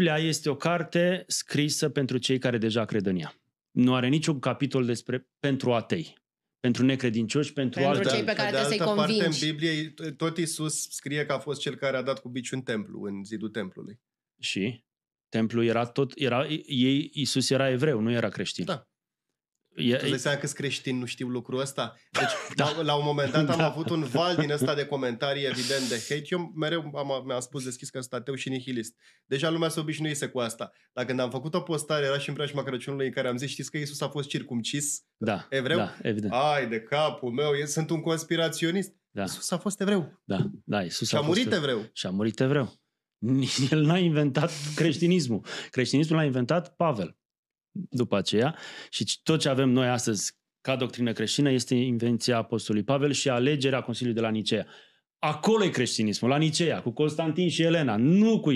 Biblia este o carte scrisă pentru cei care deja cred în ea. Nu are niciun capitol despre pentru atei, pentru necredincioși, pentru, pentru alte... Pentru cei pe care trebuie să-i convingi. Parte, în Biblie, tot Isus scrie că a fost cel care a dat cu biciu în templu, în zidul templului. Și? Templul era tot, era, ei, Isus era evreu, nu era creștin. Da. E, tu dai seama că creștini nu știu lucrul ăsta? Da, deci, da. la, la un moment dat am da. avut un val din ăsta de comentarii, evident, de hate. Eu mereu am, mi-am spus deschis că sunt ateu și nihilist. Deja lumea se obișnuise cu asta. Dar când am făcut o postare, era și în preajma Crăciunului, în care am zis, știți că Isus a fost circumcis? Da, evreu? da, evident. Ai, de capul meu, eu sunt un conspiraționist. Da. Isus a fost evreu. Da, da, Isus și a, a murit fost evreu. Și a murit evreu. El n-a inventat creștinismul. Creștinismul l-a inventat Pavel după aceea. Și tot ce avem noi astăzi ca doctrină creștină este invenția Apostolului Pavel și alegerea Consiliului de la Nicea. Acolo e creștinismul, la Nicea, cu Constantin și Elena, nu cu